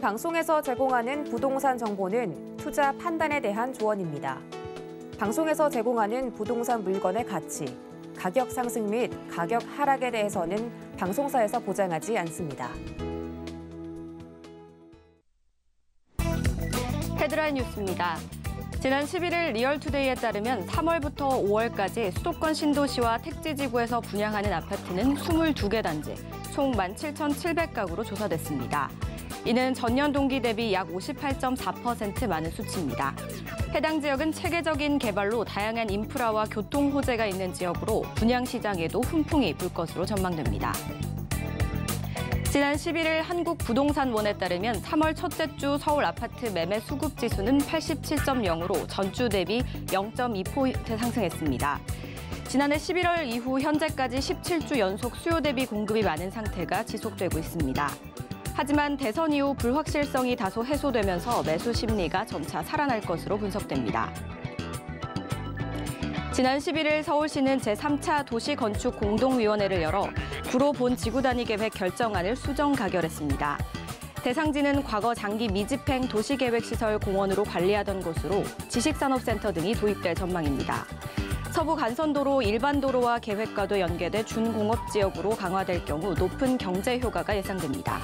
방송에서 제공하는 부동산 정보는 투자 판단에 대한 조언입니다. 방송에서 제공하는 부동산 물건의 가치, 가격 상승 및 가격 하락에 대해서는 방송사에서 보장하지 않습니다. 헤드라인 뉴스입니다. 지난 11일 리얼투데이에 따르면 3월부터 5월까지 수도권 신도시와 택지지구에서 분양하는 아파트는 22개 단지, 총 17,700가구로 조사됐습니다. 이는 전년 동기 대비 약 58.4% 많은 수치입니다. 해당 지역은 체계적인 개발로 다양한 인프라와 교통 호재가 있는 지역으로 분양시장에도 훈풍이 불 것으로 전망됩니다. 지난 11일 한국부동산원에 따르면 3월 첫째 주 서울 아파트 매매 수급 지수는 87.0으로 전주 대비 0.2포인트 상승했습니다. 지난해 11월 이후 현재까지 17주 연속 수요 대비 공급이 많은 상태가 지속되고 있습니다. 하지만 대선 이후 불확실성이 다소 해소되면서 매수 심리가 점차 살아날 것으로 분석됩니다. 지난 11일 서울시는 제3차 도시건축공동위원회를 열어 구로 본 지구단위 계획 결정안을 수정 가결했습니다. 대상지는 과거 장기 미집행 도시계획시설 공원으로 관리하던 곳으로 지식산업센터 등이 도입될 전망입니다. 서부 간선도로 일반 도로와 계획과도 연계돼 준공업 지역으로 강화될 경우 높은 경제 효과가 예상됩니다.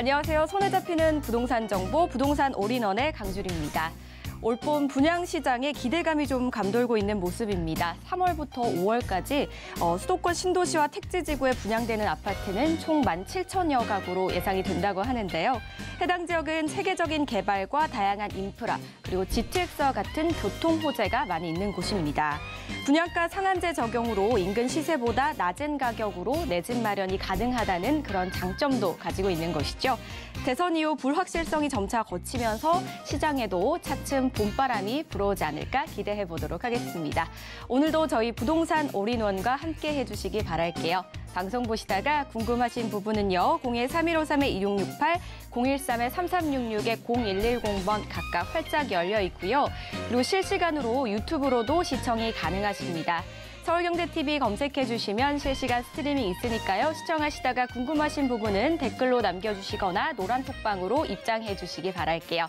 안녕하세요. 손에 잡히는 부동산 정보 부동산 올인원의 강주리입니다. 올봄 분양 시장에 기대감이 좀 감돌고 있는 모습입니다. 3월부터 5월까지 어, 수도권 신도시와 택지 지구에 분양되는 아파트는 총 17,000여 가구로 예상이 된다고 하는데요. 해당 지역은 세계적인 개발과 다양한 인프라 그리고 GTX와 같은 교통 호재가 많이 있는 곳입니다. 분양가 상한제 적용으로 인근 시세보다 낮은 가격으로 내 집 마련이 가능하다는 그런 장점도 가지고 있는 것이죠. 대선 이후 불확실성이 점차 거치면서 시장에도 차츰 봄바람이 불어오지 않을까 기대해 보도록 하겠습니다. 오늘도 저희 부동산 올인원과 함께 해주시기 바랄게요. 방송 보시다가 궁금하신 부분은요. 0 1 3 1 5 3 2 6 6 8 013-3366-0110번 각각 활짝 열려 있고요. 그리고 실시간으로 유튜브로도 시청이 가능하십니다. 서울경제TV 검색해 주시면 실시간 스트리밍 있으니까요. 시청하시다가 궁금하신 부분은 댓글로 남겨주시거나 노란톡방으로 입장해 주시기 바랄게요.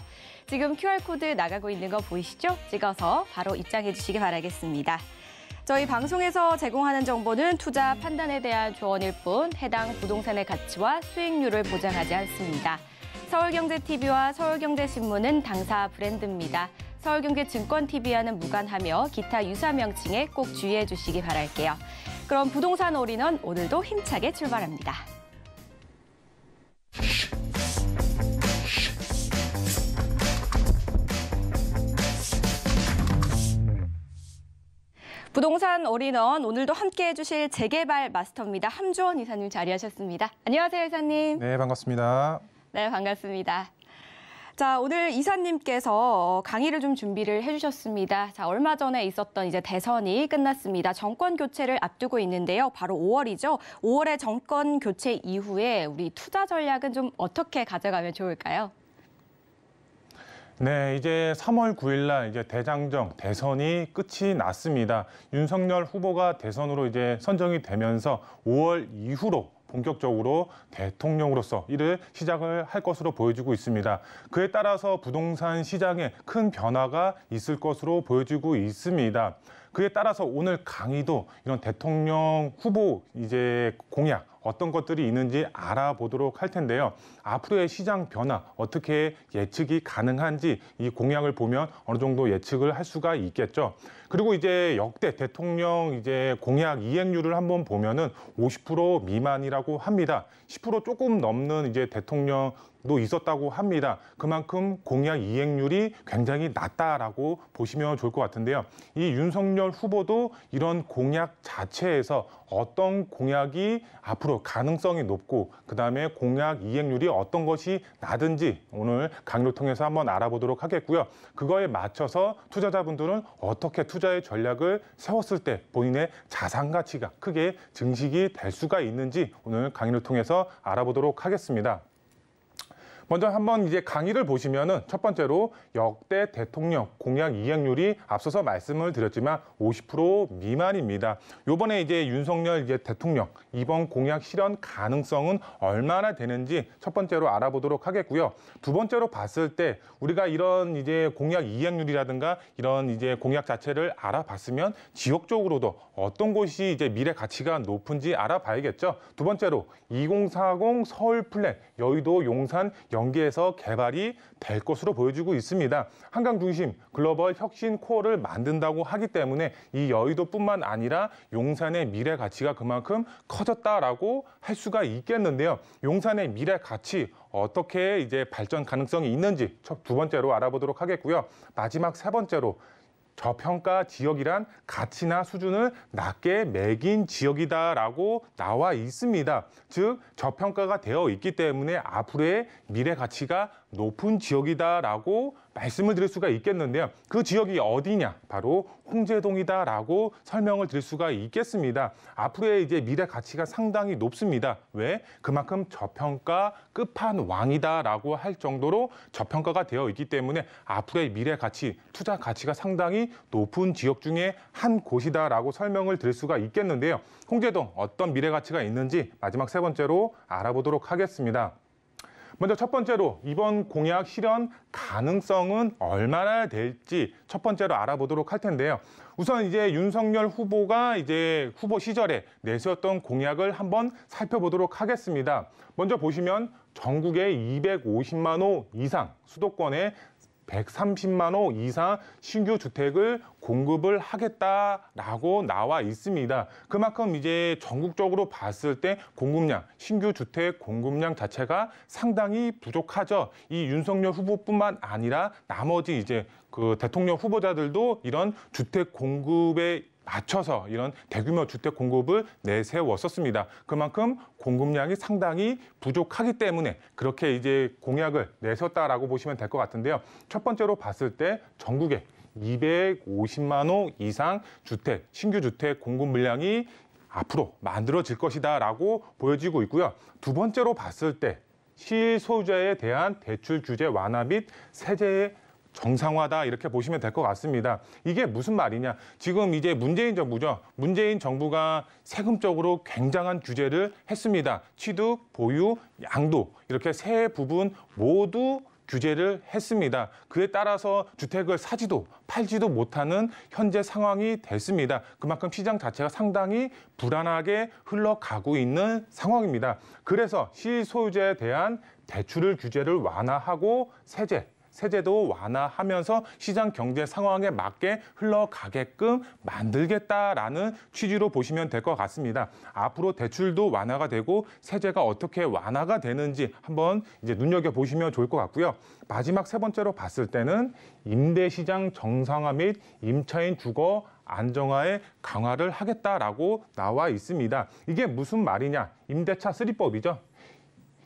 지금 QR코드 나가고 있는 거 보이시죠? 찍어서 바로 입장해 주시기 바라겠습니다. 저희 방송에서 제공하는 정보는 투자 판단에 대한 조언일 뿐 해당 부동산의 가치와 수익률을 보장하지 않습니다. 서울경제TV와 서울경제신문은 당사 브랜드입니다. 서울경제 증권TV와는 무관하며 기타 유사 명칭에 꼭 주의해 주시기 바랄게요. 그럼 부동산 올인원 오늘도 힘차게 출발합니다. 부동산 올인원 오늘도 함께해 주실 재개발 마스터입니다. 함주원 이사님 자리하셨습니다. 안녕하세요, 이사님. 네, 반갑습니다. 네, 반갑습니다. 자, 오늘 이사님께서 어, 강의를 좀 준비를 해주셨습니다. 자, 얼마 전에 있었던 이제 대선이 끝났습니다. 정권 교체를 앞두고 있는데요. 바로 5월이죠. 5월의 정권 교체 이후에 우리 투자 전략은 좀 어떻게 가져가면 좋을까요? 네, 이제 3월 9일 날 이제 대장정 대선이 끝이 났습니다. 윤석열 후보가 대선으로 이제 선정이 되면서 5월 이후로 본격적으로 대통령으로서 일을 시작을 할 것으로 보여지고 있습니다. 그에 따라서 부동산 시장에 큰 변화가 있을 것으로 보여지고 있습니다. 그에 따라서 오늘 강의도 이런 대통령 후보 이제 공약 어떤 것들이 있는지 알아보도록 할 텐데요. 앞으로의 시장 변화 어떻게 예측이 가능한지 이 공약을 보면 어느 정도 예측을 할 수가 있겠죠. 그리고 이제 역대 대통령 이제 공약 이행률을 한번 보면은 50% 미만이라고 합니다. 10% 조금 넘는 이제 대통령 도 있었다고 합니다. 그만큼 공약 이행률이 굉장히 낮다라고 보시면 좋을 것 같은데요. 이 윤석열 후보도 이런 공약 자체에서 어떤 공약이 앞으로 앞으로 가능성이 높고 그다음에 공약 이행률이 어떤 것이 나든지 오늘 강의를 통해서 한번 알아보도록 하겠고요. 그거에 맞춰서 투자자분들은 어떻게 투자의 전략을 세웠을 때 본인의 자산 가치가 크게 증식이 될 수가 있는지 오늘 강의를 통해서 알아보도록 하겠습니다. 먼저 한번 이제 강의를 보시면은 첫 번째로 역대 대통령 공약 이행률이 앞서서 말씀을 드렸지만 50% 미만입니다. 요번에 이제 윤석열 이제 대통령 이번 공약 실현 가능성은 얼마나 되는지 첫 번째로 알아보도록 하겠고요. 두 번째로 봤을 때 우리가 이런 이제 공약 이행률이라든가 이런 이제 공약 자체를 알아봤으면 지역적으로도 어떤 곳이 이제 미래 가치가 높은지 알아봐야겠죠. 두 번째로 2040 서울 플랜 여의도 용산 영 연계해서 개발이 될 것으로 보여지고 있습니다. 한강 중심 글로벌 혁신 코어를 만든다고 하기 때문에 이 여의도뿐만 아니라 용산의 미래 가치가 그만큼 커졌다라고 할 수가 있겠는데요. 용산의 미래 가치 어떻게 이제 발전 가능성이 있는지 첫 두 번째로 알아보도록 하겠고요. 마지막 세 번째로 저평가 지역이란 가치나 수준을 낮게 매긴 지역이다라고 나와 있습니다. 즉 저평가가 되어 있기 때문에 앞으로의 미래 가치가 높은 지역이다라고 말씀을 드릴 수가 있겠는데요. 그 지역이 어디냐? 바로 홍제동이다라고 설명을 드릴 수가 있겠습니다. 앞으로의 이제 미래 가치가 상당히 높습니다. 왜? 그만큼 저평가 끝판왕이다라고 할 정도로 저평가가 되어 있기 때문에 앞으로의 미래 가치, 투자 가치가 상당히 높은 지역 중에 한 곳이다라고 설명을 드릴 수가 있겠는데요. 홍제동 어떤 미래 가치가 있는지 마지막 세 번째로 알아보도록 하겠습니다. 먼저 첫 번째로 이번 공약 실현 가능성은 얼마나 될지 첫 번째로 알아보도록 할 텐데요. 우선 이제 윤석열 후보가 이제 후보 시절에 내세웠던 공약을 한번 살펴보도록 하겠습니다. 먼저 보시면 전국에 250만 호 이상 수도권에 130만 호 이상 신규 주택을 공급을 하겠다라고 나와 있습니다. 그만큼 이제 전국적으로 봤을 때 공급량, 신규 주택 공급량 자체가 상당히 부족하죠. 이 윤석열 후보뿐만 아니라 나머지 이제 그 대통령 후보자들도 이런 주택 공급에 맞춰서 이런 대규모 주택 공급을 내세웠었습니다. 그만큼 공급량이 상당히 부족하기 때문에 그렇게 이제 공약을 내세웠다라고 보시면 될 것 같은데요. 첫 번째로 봤을 때 전국에 250만 호 이상 주택, 신규 주택 공급 물량이 앞으로 만들어질 것이다라고 보여지고 있고요. 두 번째로 봤을 때 실소유자에 대한 대출 규제 완화 및 세제의 정상화다 이렇게 보시면 될 것 같습니다. 이게 무슨 말이냐? 지금 이제 문재인 정부죠. 문재인 정부가 세금적으로 굉장한 규제를 했습니다. 취득, 보유, 양도 이렇게 세 부분 모두 규제를 했습니다. 그에 따라서 주택을 사지도 팔지도 못하는 현재 상황이 됐습니다. 그만큼 시장 자체가 상당히 불안하게 흘러가고 있는 상황입니다. 그래서 실소유자에 대한 대출을 규제를 완화하고 세제 세제도 완화하면서 시장 경제 상황에 맞게 흘러가게끔 만들겠다라는 취지로 보시면 될 것 같습니다. 앞으로 대출도 완화가 되고 세제가 어떻게 완화가 되는지 한번 이제 눈여겨 보시면 좋을 것 같고요. 마지막 세 번째로 봤을 때는 임대 시장 정상화 및 임차인 주거 안정화에 강화를 하겠다라고 나와 있습니다. 이게 무슨 말이냐? 임대차 3법이죠.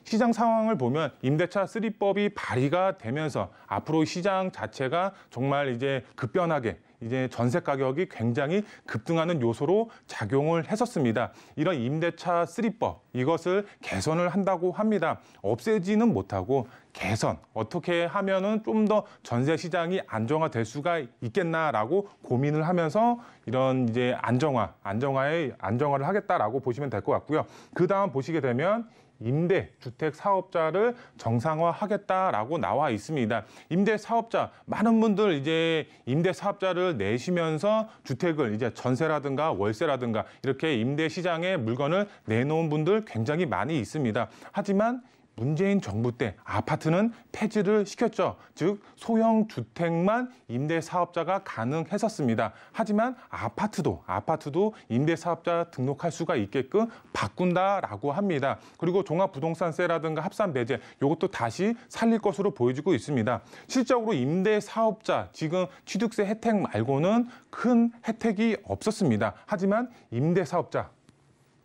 시장 상황을 보면 임대차 3법이 발의가 되면서 앞으로 시장 자체가 정말 이제 급변하게 이제 전세 가격이 굉장히 급등하는 요소로 작용을 했었습니다. 이런 임대차 3법 이것을 개선을 한다고 합니다. 없애지는 못하고 개선 어떻게 하면은 좀 더 전세 시장이 안정화될 수가 있겠나라고 고민을 하면서 이런 이제 안정화 안정화에 안정화를 하겠다라고 보시면 될 것 같고요. 그 다음 보시게 되면 임대 주택 사업자를 정상화하겠다라고 나와 있습니다. 임대 사업자 많은 분들 이제 임대 사업자를 내시면서 주택을 이제 전세라든가 월세라든가 이렇게 임대 시장에 물건을 내놓은 분들 굉장히 많이 있습니다. 하지만 문재인 정부 때 아파트는 폐지를 시켰죠. 즉 소형 주택만 임대 사업자가 가능했었습니다. 하지만 아파트도 아파트도 임대 사업자 등록할 수가 있게끔 바꾼다라고 합니다. 그리고 종합부동산세라든가 합산 배제 이것도 다시 살릴 것으로 보여지고 있습니다. 실적으로 임대 사업자 지금 취득세 혜택 말고는 큰 혜택이 없었습니다. 하지만 임대 사업자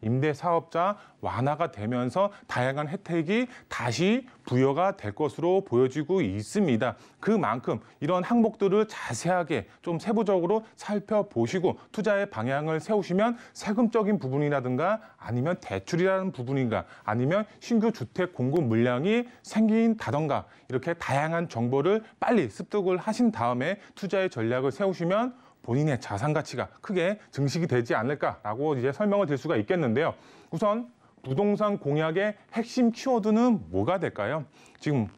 임대 사업자 완화가 되면서 다양한 혜택이 다시 부여가 될 것으로 보여지고 있습니다. 그만큼 이런 항목들을 자세하게 좀 세부적으로 살펴보시고 투자의 방향을 세우시면 세금적인 부분이라든가 아니면 대출이라는 부분인가 아니면 신규 주택 공급 물량이 생긴다던가 이렇게 다양한 정보를 빨리 습득을 하신 다음에 투자의 전략을 세우시면 본인의 자산 가치가 크게 증식이 되지 않을까라고 이제 설명을 드릴 수가 있겠는데요. 우선 부동산 공약의 핵심 키워드는 뭐가 될까요? 지금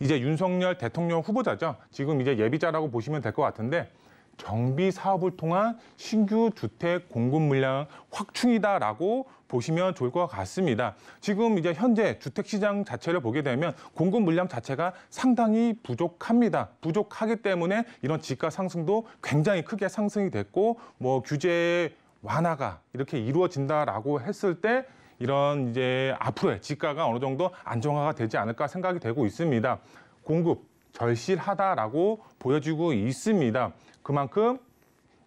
이제 윤석열 대통령 후보자죠. 지금 이제 예비자라고 보시면 될 것 같은데 정비 사업을 통한 신규 주택 공급 물량 확충이다라고 보시면 좋을 것 같습니다. 지금 이제 현재 주택 시장 자체를 보게 되면 공급 물량 자체가 상당히 부족합니다. 부족하기 때문에 이런 집가 상승도 굉장히 크게 상승이 됐고 뭐 규제 완화가 이렇게 이루어진다라고 했을 때 이런 이제 앞으로의 집가가 어느 정도 안정화가 되지 않을까 생각이 되고 있습니다. 공급 절실하다라고 보여지고 있습니다. 그만큼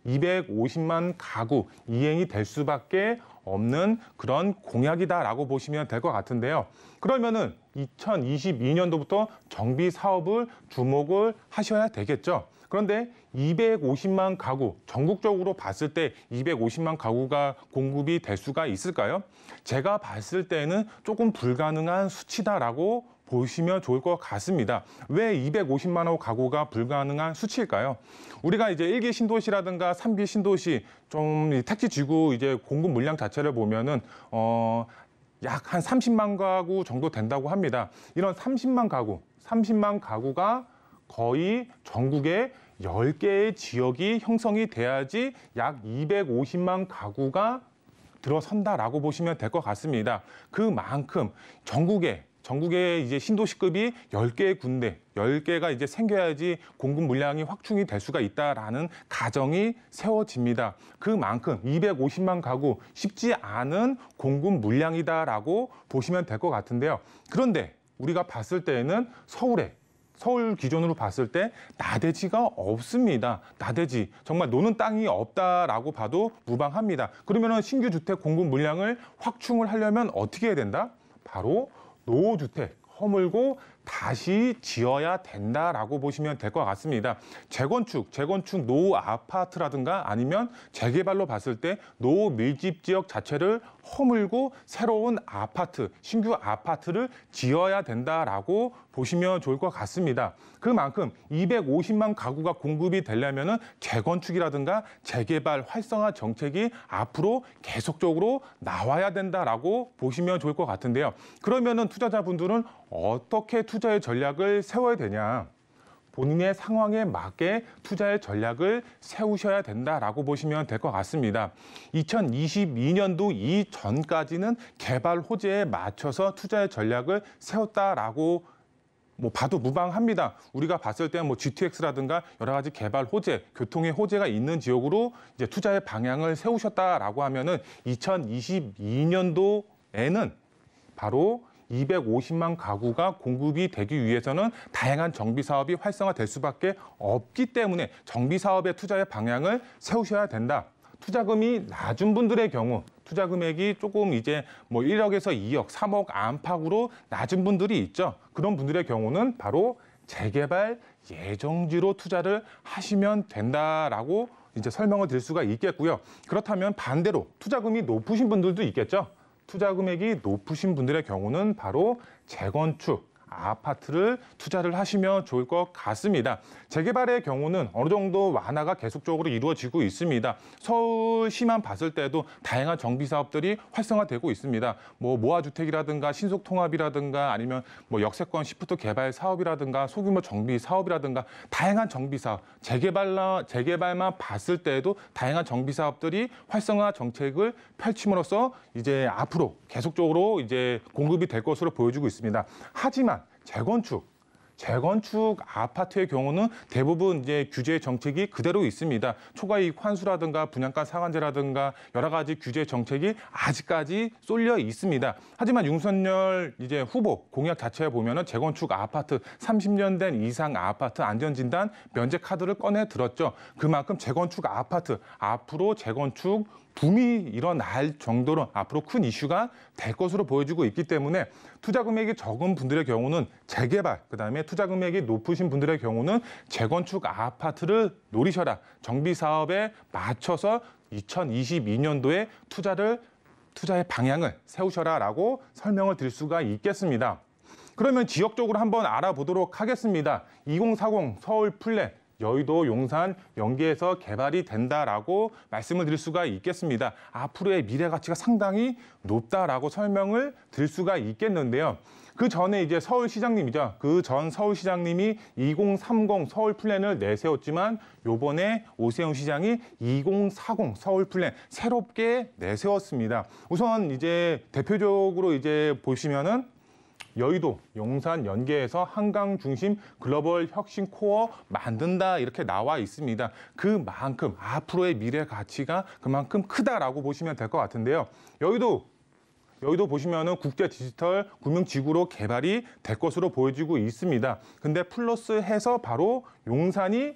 250만 가구 이행이 될 수밖에 없는 그런 공약이다라고 보시면 될 것 같은데요. 그러면은 2022년도부터 정비 사업을 주목을 하셔야 되겠죠. 그런데 250만 가구, 전국적으로 봤을 때 250만 가구가 공급이 될 수가 있을까요? 제가 봤을 때는 조금 불가능한 수치다라고 보시면 좋을 것 같습니다. 왜 250만 호 가구가 불가능한 수치일까요? 우리가 이제 1기 신도시라든가 3기 신도시 좀 택지 지구 이제 공급 물량 자체를 보면은 어 약 한 30만 가구 정도 된다고 합니다. 이런 30만 가구, 30만 가구가 거의 전국에 10개의 지역이 형성이 돼야지 약 250만 가구가 들어선다라고 보시면 될 것 같습니다. 그만큼 전국에 전국에 이제 신도시급이 10개의 군대, 10개가 이제 생겨야지 공급 물량이 확충이 될 수가 있다라는 가정이 세워집니다. 그만큼 250만 가구 쉽지 않은 공급 물량이다라고 보시면 될 것 같은데요. 그런데 우리가 봤을 때에는 서울에 서울 기준으로 봤을 때 나대지가 없습니다. 나대지 정말 노는 땅이 없다라고 봐도 무방합니다. 그러면 신규 주택 공급 물량을 확충을 하려면 어떻게 해야 된다? 바로 노후주택 허물고 다시 지어야 된다라고 보시면 될 것 같습니다. 재건축, 재건축 노후 아파트라든가 아니면 재개발로 봤을 때 노후 밀집 지역 자체를 허물고 새로운 아파트, 신규 아파트를 지어야 된다라고 보시면 좋을 것 같습니다. 그만큼 250만 가구가 공급이 되려면 재건축이라든가 재개발 활성화 정책이 앞으로 계속적으로 나와야 된다라고 보시면 좋을 것 같은데요. 그러면 투자자분들은 어떻게 투자의 전략을 세워야 되냐? 본인의 상황에 맞게 투자의 전략을 세우셔야 된다라고 보시면 될 것 같습니다. 2022년도 이전까지는 개발 호재에 맞춰서 투자의 전략을 세웠다라고 뭐 봐도 무방합니다. 우리가 봤을 때는 뭐 GTX라든가 여러 가지 개발 호재, 교통의 호재가 있는 지역으로 이제 투자의 방향을 세우셨다라고 하면은 2022년도에는 바로 250만 가구가 공급이 되기 위해서는 다양한 정비 사업이 활성화될 수밖에 없기 때문에 정비 사업의 투자의 방향을 세우셔야 된다. 투자금이 낮은 분들의 경우 투자 금액이 조금 이제 뭐 1억에서 2억, 3억 안팎으로 낮은 분들이 있죠. 그런 분들의 경우는 바로 재개발 예정지로 투자를 하시면 된다라고 이제 설명을 드릴 수가 있겠고요. 그렇다면 반대로 투자금이 높으신 분들도 있겠죠. 투자 금액이 높으신 분들의 경우는 바로 재건축, 아파트를 투자를 하시면 좋을 것 같습니다. 재개발의 경우는 어느 정도 완화가 계속적으로 이루어지고 있습니다. 서울시만 봤을 때도 다양한 정비 사업들이 활성화되고 있습니다. 뭐 모아주택이라든가 신속통합이라든가 아니면 뭐 역세권 시프트 개발 사업이라든가 소규모 정비 사업이라든가 다양한 정비 사업, 재개발라, 재개발만 봤을 때도 다양한 정비 사업들이 활성화 정책을 펼침으로써 이제 앞으로 계속적으로 이제 공급이 될 것으로 보여지고 있습니다. 하지만 재건축 재건축 아파트의 경우는 대부분 이제 규제 정책이 그대로 있습니다. 초과이익 환수라든가 분양가 상한제라든가 여러 가지 규제 정책이 아직까지 쏠려 있습니다. 하지만 윤석열 이제 후보 공약 자체에 보면은 재건축 아파트 30년 된 이상 아파트 안전진단 면제 카드를 꺼내 들었죠. 그만큼 재건축 아파트 앞으로 재건축 붐이 일어날 정도로 앞으로 큰 이슈가 될 것으로 보여지고 있기 때문에 투자 금액이 적은 분들의 경우는 재개발, 그다음에 투자 금액이 높으신 분들의 경우는 재건축 아파트를 노리셔라. 정비 사업에 맞춰서 2022년도에 투자를 투자의 방향을 세우셔라라고 설명을 드릴 수가 있겠습니다. 그러면 지역적으로 한번 알아보도록 하겠습니다. 2040 서울 플랜 여의도, 용산, 연계에서 개발이 된다라고 말씀을 드릴 수가 있겠습니다. 앞으로의 미래 가치가 상당히 높다라고 설명을 드릴 수가 있겠는데요. 그 전에 이제 서울시장님이죠. 그 전 서울시장님이 2030 서울 플랜을 내세웠지만 요번에 오세훈 시장이 2040 서울 플랜 새롭게 내세웠습니다. 우선 이제 대표적으로 이제 보시면은 여의도, 용산 연계에서 한강 중심 글로벌 혁신 코어 만든다 이렇게 나와 있습니다. 그만큼 앞으로의 미래 가치가 그만큼 크다라고 보시면 될 것 같은데요. 여의도 여의도 보시면은 국제 디지털 구명 지구로 개발이 될 것으로 보여지고 있습니다. 근데 플러스해서 바로 용산이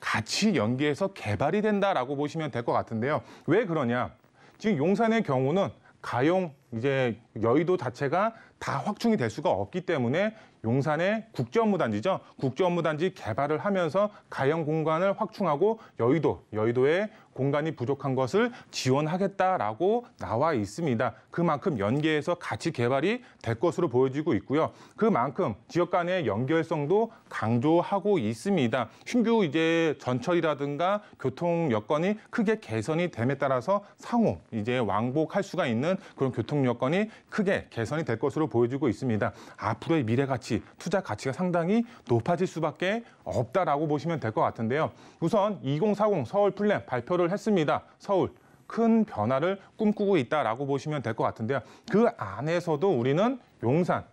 같이 연계해서 개발이 된다라고 보시면 될 것 같은데요. 왜 그러냐? 지금 용산의 경우는 가용 이제 여의도 자체가 다 확충이 될 수가 없기 때문에 용산의 국제업무단지죠. 국제업무단지 개발을 하면서 가연 공간을 확충하고 여의도, 여의도에 공간이 부족한 것을 지원하겠다라고 나와 있습니다. 그만큼 연계해서 같이 개발이 될 것으로 보여지고 있고요. 그만큼 지역 간의 연결성도 강조하고 있습니다. 신규 이제 전철이라든가 교통 여건이 크게 개선이 됨에 따라서 상호 이제 왕복할 수가 있는 그런 교통 여건이 크게 개선이 될 것으로 보여지고 있습니다. 앞으로의 미래 가치 가치, 투자 가치가 상당히 높아질 수밖에 없다라고 보시면 될 것 같은데요. 우선 2040 서울 플랜 발표를 했습니다. 서울 큰 변화를 꿈꾸고 있다라고 보시면 될 것 같은데요. 그 안에서도 우리는 용산,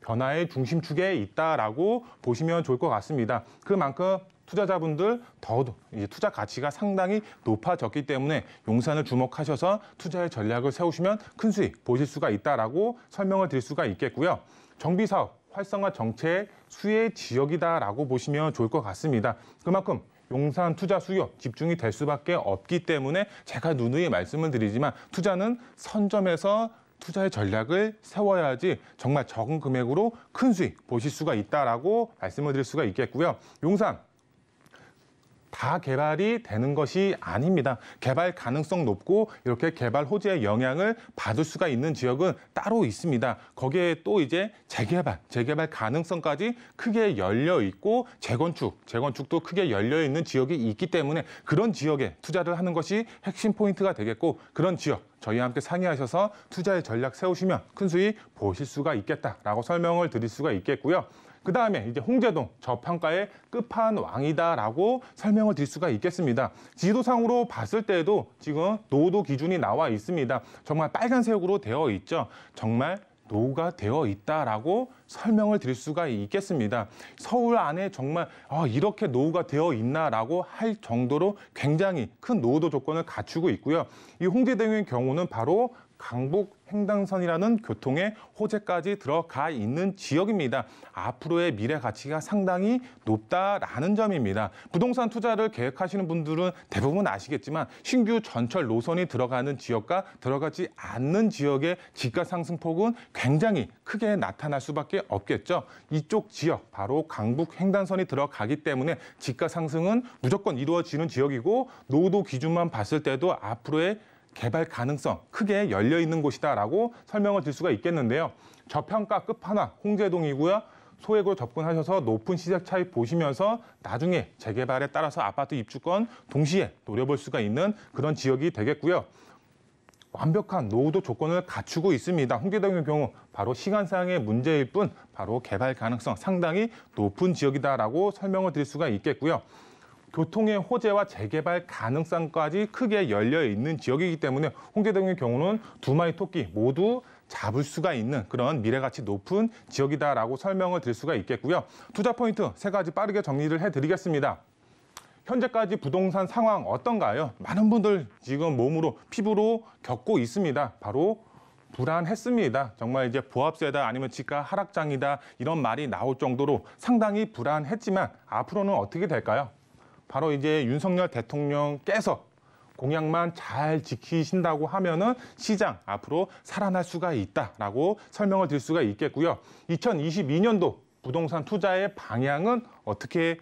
변화의 중심축에 있다라고 보시면 좋을 것 같습니다. 그만큼 투자자분들 더 투자 가치가 상당히 높아졌기 때문에 용산을 주목하셔서 투자의 전략을 세우시면 큰 수익 보실 수가 있다라고 설명을 드릴 수가 있겠고요. 정비 사업 활성화 정책 수혜 지역이다라고 보시면 좋을 것 같습니다. 그만큼 용산 투자 수요 집중이 될 수밖에 없기 때문에 제가 누누이 말씀을 드리지만 투자는 선점에서 투자의 전략을 세워야지 정말 적은 금액으로 큰 수익 보실 수가 있다라고 말씀을 드릴 수가 있겠고요. 용산 다 개발이 되는 것이 아닙니다. 개발 가능성 높고 이렇게 개발 호재의 영향을 받을 수가 있는 지역은 따로 있습니다. 거기에 또 이제 재개발, 재개발 가능성까지 크게 열려 있고 재건축, 재건축도 크게 열려 있는 지역이 있기 때문에 그런 지역에 투자를 하는 것이 핵심 포인트가 되겠고 그런 지역 저희와 함께 상의하셔서 투자의 전략 세우시면 큰 수익 보실 수가 있겠다라고 설명을 드릴 수가 있겠고요. 그다음에 이제 홍제동 저평가의 끝판왕이다라고 설명을 드릴 수가 있겠습니다. 지도상으로 봤을 때도 지금 노도 기준이 나와 있습니다. 정말 빨간색으로 되어 있죠. 정말 노가 되어 있다라고 설명을 드릴 수가 있겠습니다. 서울 안에 정말 아, 이렇게 노후가 되어 있나라고 할 정도로 굉장히 큰 노후도 조건을 갖추고 있고요. 이 홍제대교의 경우는 바로 강북 횡단선이라는 교통의 호재까지 들어가 있는 지역입니다. 앞으로의 미래 가치가 상당히 높다라는 점입니다. 부동산 투자를 계획하시는 분들은 대부분 아시겠지만 신규 전철 노선이 들어가는 지역과 들어가지 않는 지역의 지가 상승폭은 굉장히 크게 나타날 수밖에 없겠죠. 이쪽 지역 바로 강북 횡단선이 들어가기 때문에 지가 상승은 무조건 이루어지는 지역이고 노도 기준만 봤을 때도 앞으로의 개발 가능성 크게 열려 있는 곳이다라고 설명을 드릴 수가 있겠는데요. 저평가 끝판왕 홍제동이고요. 소액으로 접근하셔서 높은 시세 차익 보시면서 나중에 재개발에 따라서 아파트 입주권 동시에 노려볼 수가 있는 그런 지역이 되겠고요. 완벽한 노후도 조건을 갖추고 있습니다. 홍제동의 경우 바로 시간상의 문제일 뿐 바로 개발 가능성 상당히 높은 지역이다라고 설명을 드릴 수가 있겠고요. 교통의 호재와 재개발 가능성까지 크게 열려 있는 지역이기 때문에 홍제동의 경우는 두 마리 토끼 모두 잡을 수가 있는 그런 미래가치 높은 지역이다라고 설명을 드릴 수가 있겠고요. 투자 포인트 세 가지 빠르게 정리를 해드리겠습니다. 현재까지 부동산 상황 어떤가요? 많은 분들 지금 몸으로 피부로 겪고 있습니다. 바로 불안했습니다. 정말 이제 보합세다 아니면 집가 하락장이다 이런 말이 나올 정도로 상당히 불안했지만 앞으로는 어떻게 될까요? 바로 이제 윤석열 대통령께서 공약만 잘 지키신다고 하면은 시장 앞으로 살아날 수가 있다라고 설명을 드릴 수가 있겠고요. 2022년도 부동산 투자의 방향은 어떻게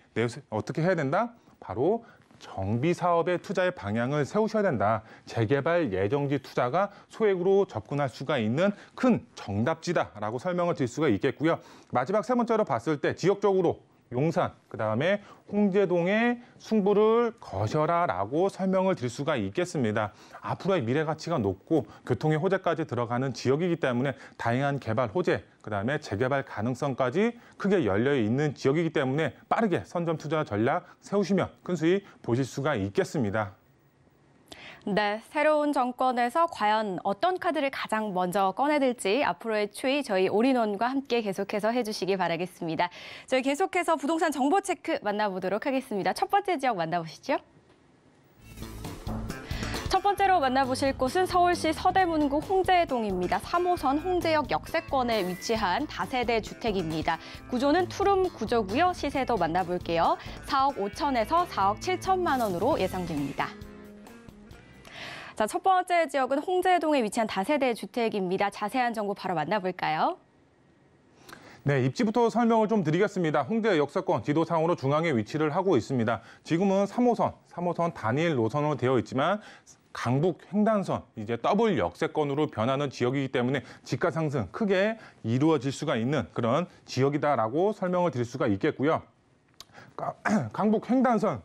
어떻게 해야 된다? 바로 정비 사업의 투자의 방향을 세우셔야 된다. 재개발 예정지 투자가 소액으로 접근할 수가 있는 큰 정답지다라고 설명을 드릴 수가 있겠고요. 마지막 세 번째로 봤을 때 지역적으로 용산, 그 다음에 홍제동의 승부를 거셔라라고 설명을 드릴 수가 있겠습니다. 앞으로의 미래 가치가 높고 교통의 호재까지 들어가는 지역이기 때문에 다양한 개발 호재, 그 다음에 재개발 가능성까지 크게 열려 있는 지역이기 때문에 빠르게 선점 투자 전략 세우시면 큰 수익 보실 수가 있겠습니다. 네, 새로운 정권에서 과연 어떤 카드를 가장 먼저 꺼내들지 앞으로의 추이 저희 올인원과 함께 계속해서 해주시기 바라겠습니다. 저희 계속해서 부동산 정보 체크 만나보도록 하겠습니다. 첫 번째 지역 만나보시죠. 첫 번째로 만나보실 곳은 서울시 서대문구 홍제동입니다. 3호선 홍제역 역세권에 위치한 다세대 주택입니다. 구조는 투룸 구조고요. 시세도 만나볼게요. 4억 5천에서 4억 7천만 원으로 예상됩니다. 자, 첫 번째 지역은 홍제동에 위치한 다세대 주택입니다. 자세한 정보 바로 만나볼까요? 네, 입지부터 설명을 좀 드리겠습니다. 홍대 역사권 지도상으로 중앙에 위치를 하고 있습니다. 지금은 3호선, 3호선 단일 노선으로 되어 있지만 강북 횡단선 이제 더블 역세권으로 변하는 지역이기 때문에 집가 상승 크게 이루어질 수가 있는 그런 지역이다라고 설명을 드릴 수가 있겠고요. 강북 횡단선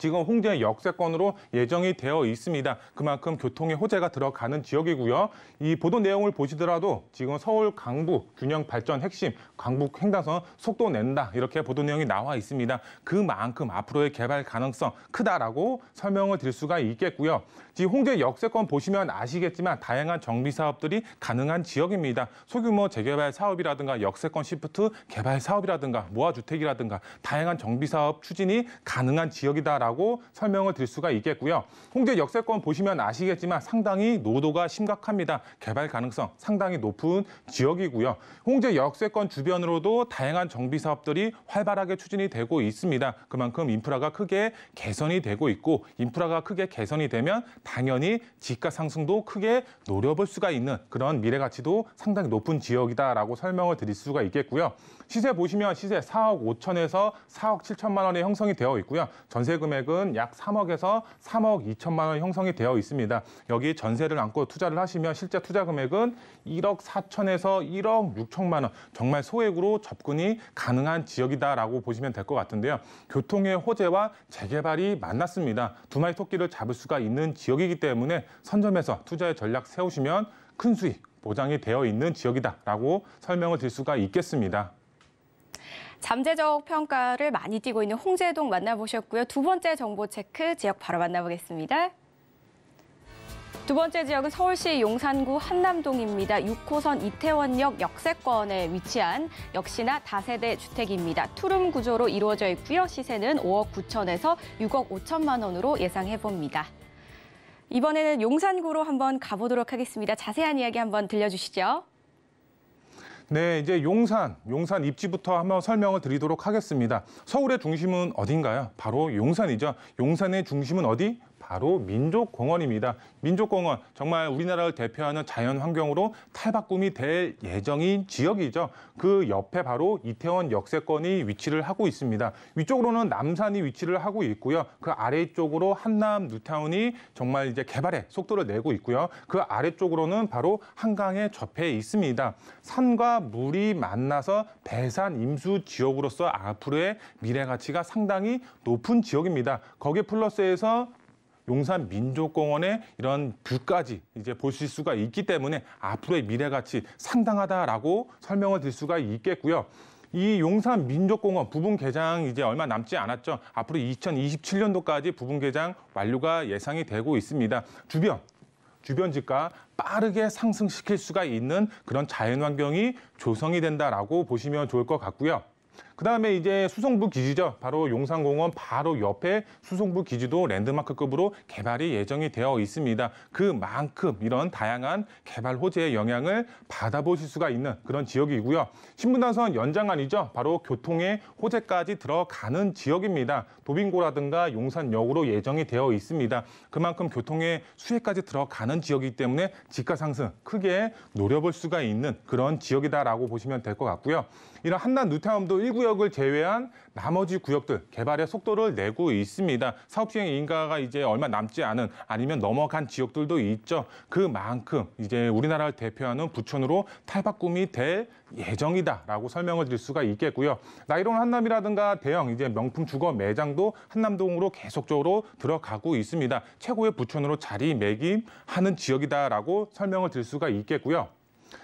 지금 홍대 역세권으로 예정이 되어 있습니다. 그만큼 교통의 호재가 들어가는 지역이고요. 이 보도 내용을 보시더라도 지금 서울 강북 균형 발전 핵심 강북 횡단선 속도 낸다 이렇게 보도 내용이 나와 있습니다. 그만큼 앞으로의 개발 가능성 크다라고 설명을 드릴 수가 있겠고요. 지금 홍대 역세권 보시면 아시겠지만 다양한 정비 사업들이 가능한 지역입니다. 소규모 재개발 사업이라든가 역세권 시프트 개발 사업이라든가 모아주택이라든가 다양한 정비 사업 추진이 가능한 지역이다라고 설명을 드릴 수가 있겠고요. 홍대 역세권 보시면 아시겠지만 상당히 노도가 심각합니다. 개발 가능성 상당히 높은 지역이고요. 홍제 역세권 주변으로도 다양한 정비 사업들이 활발하게 추진이 되고 있습니다. 그만큼 인프라가 크게 개선이 되고 있고 인프라가 크게 개선이 되면 당연히 집가 상승도 크게 노려볼 수가 있는 그런 미래 가치도 상당히 높은 지역이다라고 설명을 드릴 수가 있겠고요. 시세 보시면 시세 4억 5천에서 4억 7천만 원에 형성이 되어 있고요. 전세 금액은 약 3억에서 3억 2천만 원 형성이 되어 있습니다. 여기 전세를 안고 투자를 하시면 실제 투자 금액은 1억 4천에서 1억 6천만 원 정말 소액으로 접근이 가능한 지역이다라고 보시면 될 것 같은데요. 교통의 호재와 재개발이 만났습니다. 두 마리 토끼를 잡을 수가 있는 지역이기 때문에 선점해서 투자의 전략 세우시면 큰 수익 보장이 되어 있는 지역이다라고 설명을 드릴 수가 있겠습니다. 잠재적 평가를 많이 띄고 있는 홍제동 만나보셨고요. 두 번째 정보 체크 지역 바로 만나보겠습니다. 두 번째 지역은 서울시 용산구 한남동입니다. 6호선 이태원역 역세권에 위치한 역시나 다세대 주택입니다. 투룸 구조로 이루어져 있고요. 시세는 5억 9천에서 6억 5천만 원으로 예상해 봅니다. 이번에는 용산구로 한번 가보도록 하겠습니다. 자세한 이야기 한번 들려주시죠. 네, 이제 용산, 용산 입지부터 한번 설명을 드리도록 하겠습니다. 서울의 중심은 어딘가요? 바로 용산이죠. 용산의 중심은 어디? 바로 민족공원입니다. 민족공원 정말 우리나라를 대표하는 자연 환경으로 탈바꿈이 될 예정인 지역이죠. 그 옆에 바로 이태원 역세권이 위치를 하고 있습니다. 위쪽으로는 남산이 위치를 하고 있고요. 그 아래쪽으로 한남 뉴타운이 정말 이제 개발에 속도를 내고 있고요. 그 아래쪽으로는 바로 한강에 접해 있습니다. 산과 물이 만나서 배산 임수 지역으로서 앞으로의 미래 가치가 상당히 높은 지역입니다. 거기에 플러스해서 용산 민족공원의 이런 뷰까지 이제 보실 수가 있기 때문에 앞으로의 미래 가치 상당하다라고 설명을 드릴 수가 있겠고요. 이 용산 민족공원 부분 개장 이제 얼마 남지 않았죠. 앞으로 2027년도까지 부분 개장 완료가 예상이 되고 있습니다. 주변 주변 지가 빠르게 상승시킬 수가 있는 그런 자연환경이 조성이 된다라고 보시면 좋을 것 같고요. 그다음에 이제 수송부 기지죠. 바로 용산공원 바로 옆에 수송부 기지도 랜드마크급으로 개발이 예정이 되어 있습니다. 그만큼 이런 다양한 개발 호재의 영향을 받아보실 수가 있는 그런 지역이고요. 신분당선 연장안이죠. 바로 교통의 호재까지 들어가는 지역입니다. 도빙고라든가 용산역으로 예정이 되어 있습니다. 그만큼 교통의 수혜까지 들어가는 지역이기 때문에 집가 상승 크게 노려볼 수가 있는 그런 지역이다라고 보시면 될 것 같고요. 이런 한남 뉴타움도 1구역 구역을 제외한 나머지 구역들 개발의 속도를 내고 있습니다. 사업 시행 인가가 이제 얼마 남지 않은 아니면 넘어간 지역들도 있죠. 그만큼 이제 우리나라를 대표하는 부촌으로 탈바꿈이 될 예정이다라고 설명을 드릴 수가 있겠고요. 나이론 한남이라든가 대형 이제 명품 주거 매장도 한남동으로 계속적으로 들어가고 있습니다. 최고의 부촌으로 자리매김하는 지역이다라고 설명을 드릴 수가 있겠고요.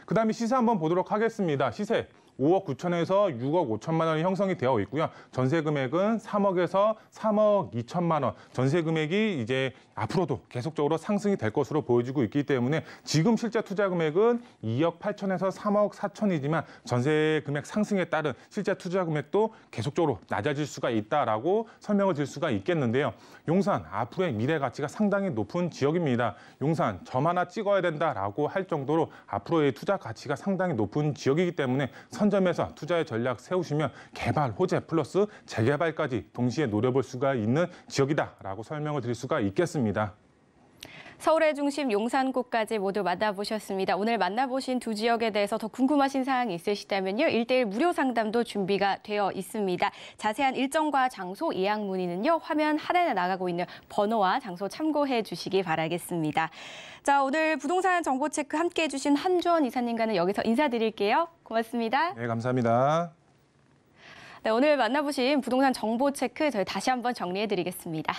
그다음에 시세 한번 보도록 하겠습니다. 시세 5억 9천에서 6억 5천만 원이 형성이 되어 있고요. 전세 금액은 3억에서 3억 2천만 원. 전세 금액이 이제 앞으로도 계속적으로 상승이 될 것으로 보여지고 있기 때문에 지금 실제 투자 금액은 2억 8천에서 3억 4천이지만 전세 금액 상승에 따른 실제 투자 금액도 계속적으로 낮아질 수가 있다라고 설명을 드릴 수가 있겠는데요. 용산 앞으로의 미래 가치가 상당히 높은 지역입니다. 용산 점 하나 찍어야 된다라고 할 정도로 앞으로의 투자 가치가 상당히 높은 지역이기 때문에 선그 점에서 투자의 전략 세우시면 개발, 호재 플러스 재개발까지 동시에 노려볼 수가 있는 지역이다라고 설명을 드릴 수가 있겠습니다. 서울의 중심 용산구까지 모두 만나보셨습니다. 오늘 만나보신 두 지역에 대해서 더 궁금하신 사항이 있으시다면요. 일대일 무료 상담도 준비가 되어 있습니다. 자세한 일정과 장소 예약 문의는요. 화면 하단에 나가고 있는 번호와 장소 참고해 주시기 바라겠습니다. 자, 오늘 부동산 정보 체크 함께 해주신 한주원 이사님과는 여기서 인사드릴게요. 고맙습니다. 네, 감사합니다. 네, 오늘 만나보신 부동산 정보 체크 저희 다시 한번 정리해드리겠습니다.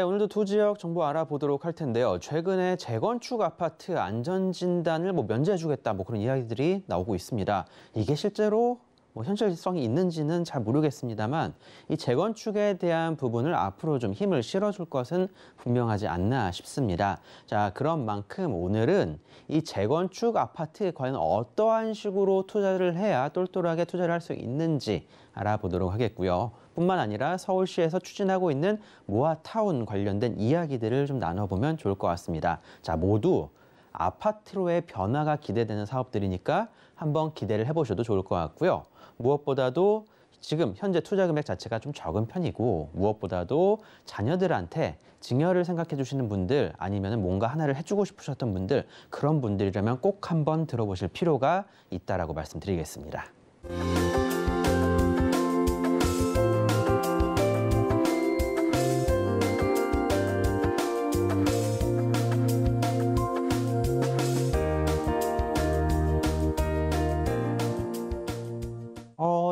네, 오늘도 두 지역 정보 알아보도록 할 텐데요. 최근에 재건축 아파트 안전진단을 뭐 면제해주겠다 뭐 그런 이야기들이 나오고 있습니다. 이게 실제로 뭐 현실성이 있는지는 잘 모르겠습니다만 이 재건축에 대한 부분을 앞으로 좀 힘을 실어줄 것은 분명하지 않나 싶습니다. 자 그런 만큼 오늘은 이 재건축 아파트 에 과연 어떠한 식으로 투자를 해야 똘똘하게 투자를 할 수 있는지 알아보도록 하겠고요. 뿐만 아니라 서울시에서 추진하고 있는 모아타운 관련된 이야기들을 좀 나눠보면 좋을 것 같습니다. 자 모두 아파트로의 변화가 기대되는 사업들이니까 한번 기대를 해보셔도 좋을 것 같고요. 무엇보다도 지금 현재 투자 금액 자체가 좀 적은 편이고 무엇보다도 자녀들한테 증여를 생각해 주시는 분들 아니면 뭔가 하나를 해주고 싶으셨던 분들 그런 분들이라면 꼭 한번 들어보실 필요가 있다라고 말씀드리겠습니다.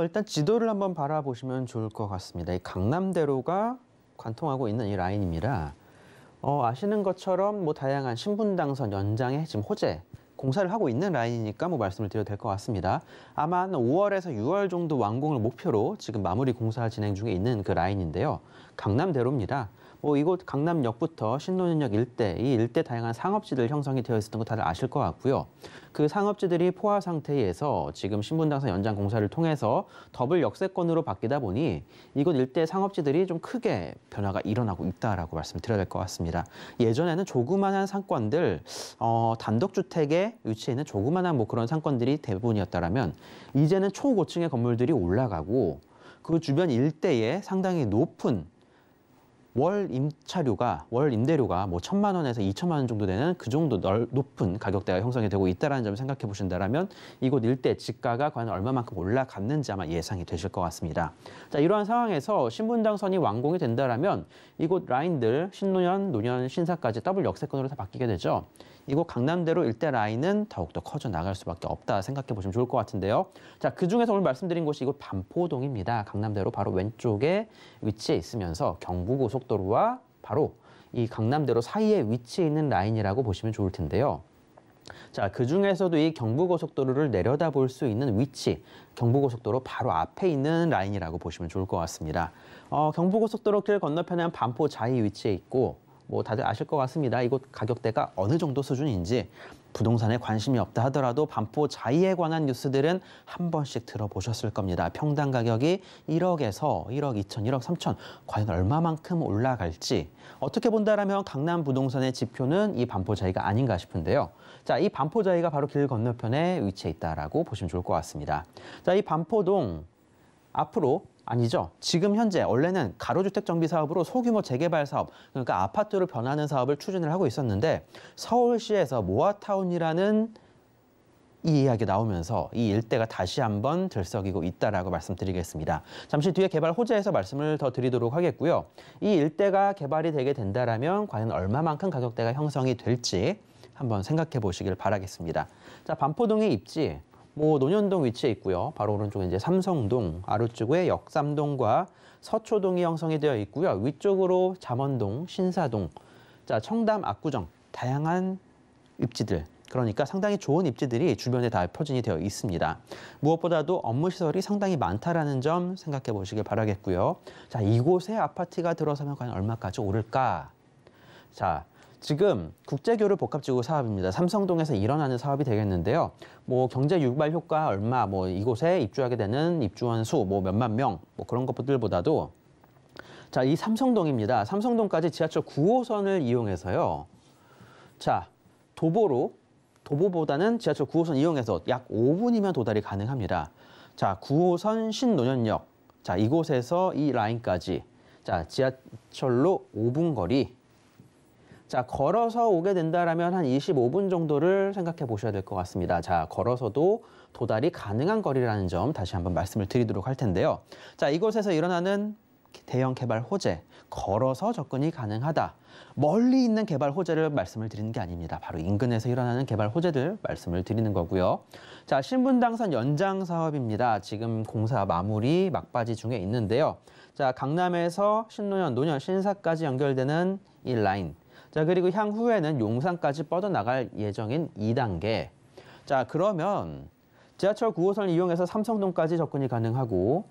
일단 지도를 한번 바라보시면 좋을 것 같습니다. 이 강남대로가 관통하고 있는 이 라인입니다. 어, 아시는 것처럼 뭐 다양한 신분당선 연장에 지금 호재 공사를 하고 있는 라인이니까 뭐 말씀을 드려도 될 것 같습니다. 아마 한 5월에서 6월 정도 완공을 목표로 지금 마무리 공사 진행 중에 있는 그 라인인데요. 강남대로입니다. 뭐 이곳 강남역부터 신논현역 일대, 이 일대 다양한 상업지들 형성이 되어 있었던 거 다들 아실 것 같고요. 그 상업지들이 포화 상태에서 지금 신분당선 연장 공사를 통해서 더블 역세권으로 바뀌다 보니 이곳 일대 상업지들이 좀 크게 변화가 일어나고 있다라고 말씀드려야 될 것 같습니다. 예전에는 조그만한 상권들, 어, 단독주택에 위치해 있는 조그만한 뭐 그런 상권들이 대부분이었다라면 이제는 초고층의 건물들이 올라가고 그 주변 일대에 상당히 높은 월 임차료가 월 임대료가 뭐 천만 원에서 이천만 원 정도 되는 그 정도 넓, 높은 가격대가 형성이 되고 있다라는 점을 생각해 보신다면 이곳 일대 집가가 과연 얼마만큼 올라갔는지 아마 예상이 되실 것 같습니다. 자 이러한 상황에서 신분당 선이 완공이 된다라면 이곳 라인들 신노년노년 신사까지 더블 역세권으로 다 바뀌게 되죠. 이곳 강남대로 일대 라인은 더욱더 커져 나갈 수밖에 없다 생각해 보시면 좋을 것 같은데요. 자, 그중에서 오늘 말씀드린 곳이 이곳 반포동입니다. 강남대로 바로 왼쪽에 위치해 있으면서 경부고속도로와 바로 이 강남대로 사이에 위치해 있는 라인이라고 보시면 좋을 텐데요. 자, 그 중에서도 이 경부고속도로를 내려다 볼 수 있는 위치, 경부고속도로 바로 앞에 있는 라인이라고 보시면 좋을 것 같습니다. 어, 경부고속도로 길 건너편에 한 반포 자이 위치에 있고, 뭐 다들 아실 것 같습니다. 이곳 가격대가 어느 정도 수준인지 부동산에 관심이 없다 하더라도 반포 자이에 관한 뉴스들은 한 번씩 들어보셨을 겁니다. 평당 가격이 1억에서 1억 2천, 1억 3천 과연 얼마만큼 올라갈지 어떻게 본다라면 강남 부동산의 지표는 이 반포 자이가 아닌가 싶은데요. 자, 이 반포 자이가 바로 길 건너편에 위치해 있다라고 보시면 좋을 것 같습니다. 자, 이 반포동 앞으로 아니죠. 지금 현재 원래는 가로주택 정비 사업으로 소규모 재개발 사업, 그러니까 아파트로 변하는 사업을 추진을 하고 있었는데 서울시에서 모아타운이라는 이 이야기 나오면서 이 일대가 다시 한번 들썩이고 있다라고 말씀드리겠습니다. 잠시 뒤에 개발 호재에서 말씀을 더 드리도록 하겠고요. 이 일대가 개발이 되게 된다라면 과연 얼마만큼 가격대가 형성이 될지 한번 생각해 보시길 바라겠습니다. 자, 반포동의 입지 뭐 논현동 위치에 있고요. 바로 오른쪽에 이제 삼성동, 아래쪽에 역삼동과 서초동이 형성이 되어 있고요. 위쪽으로 잠원동, 신사동, 자 청담, 압구정 다양한 입지들 그러니까 상당히 좋은 입지들이 주변에 다 표준이 되어 있습니다. 무엇보다도 업무 시설이 상당히 많다라는 점 생각해 보시길 바라겠고요. 자, 이곳에 아파트가 들어서면 과연 얼마까지 오를까? 자, 지금 국제교류 복합지구 사업입니다. 삼성동에서 일어나는 사업이 되겠는데요. 뭐 경제 유발 효과 얼마, 뭐 이곳에 입주하게 되는 입주원 수, 뭐 몇만 명, 뭐 그런 것들보다도 자, 이 삼성동입니다. 삼성동까지 지하철 9호선을 이용해서요. 자, 도보로 도보보다는 지하철 9호선 이용해서 약 5분이면 도달이 가능합니다. 자, 9호선 신논현역. 자, 이곳에서 이 라인까지 자, 지하철로 5분 거리 자, 걸어서 오게 된다라면 한 25분 정도를 생각해 보셔야 될 것 같습니다. 자, 걸어서도 도달이 가능한 거리라는 점 다시 한번 말씀을 드리도록 할 텐데요. 자, 이곳에서 일어나는 대형 개발 호재, 걸어서 접근이 가능하다. 멀리 있는 개발 호재를 말씀을 드리는 게 아닙니다. 바로 인근에서 일어나는 개발 호재들 말씀을 드리는 거고요. 자, 신분당선 연장 사업입니다. 지금 공사 마무리 막바지 중에 있는데요. 자, 강남에서 신노현, 노년 신사까지 연결되는 이 라인, 자, 그리고 향후에는 용산까지 뻗어나갈 예정인 2단계. 자, 그러면 지하철 9호선을 이용해서 삼성동까지 접근이 가능하고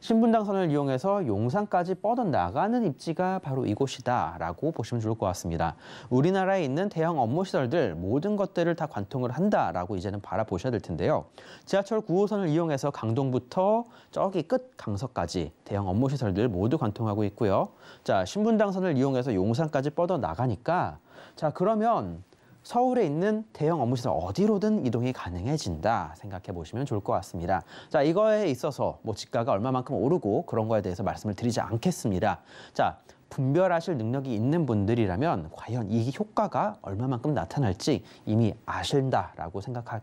신분당선을 이용해서 용산까지 뻗어 나가는 입지가 바로 이곳이다라고 보시면 좋을 것 같습니다. 우리나라에 있는 대형 업무시설들 모든 것들을 다 관통을 한다라고 이제는 바라보셔야 될 텐데요. 지하철 9호선을 이용해서 강동부터 저기 끝 강서까지 대형 업무시설들 모두 관통하고 있고요. 자 신분당선을 이용해서 용산까지 뻗어 나가니까 자 그러면 서울에 있는 대형 업무시설 어디로든 이동이 가능해진다 생각해 보시면 좋을 것 같습니다. 자, 이거에 있어서 뭐 집가가 얼마만큼 오르고 그런 거에 대해서 말씀을 드리지 않겠습니다. 자, 분별하실 능력이 있는 분들이라면 과연 이 효과가 얼마만큼 나타날지 이미 아신다라고 생각하,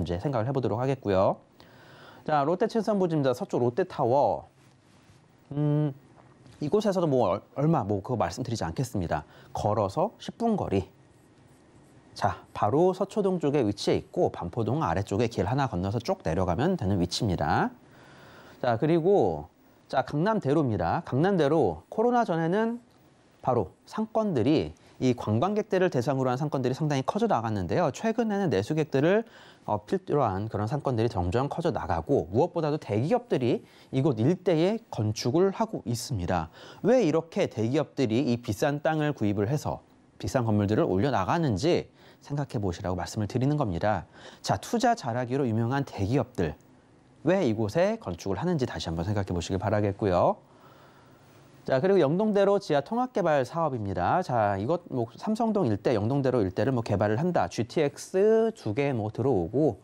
이제 생각을 해보도록 하겠고요. 자, 롯데 칠선부지입니다 서쪽 롯데타워. 음, 이곳에서도 뭐 얼마 뭐 그거 말씀드리지 않겠습니다. 걸어서 10분 거리 자, 바로 서초동 쪽에 위치해 있고 반포동 아래쪽에 길 하나 건너서 쭉 내려가면 되는 위치입니다. 자, 그리고 자, 강남대로입니다. 강남대로 코로나 전에는 바로 상권들이 이 관광객들을 대상으로 한 상권들이 상당히 커져 나갔는데요. 최근에는 내수객들을 어, 필요로한 그런 상권들이 점점 커져 나가고 무엇보다도 대기업들이 이곳 일대에 건축을 하고 있습니다. 왜 이렇게 대기업들이 이 비싼 땅을 구입을 해서 비싼 건물들을 올려 나가는지 생각해 보시라고 말씀을 드리는 겁니다. 자, 투자 잘하기로 유명한 대기업들 왜 이곳에 건축을 하는지 다시 한번 생각해 보시길 바라겠고요. 자, 그리고 영동대로 지하 통합 개발 사업입니다. 자, 이것 뭐 삼성동 일대, 영동대로 일대를 뭐 개발을 한다. GTX 두 개 뭐 들어오고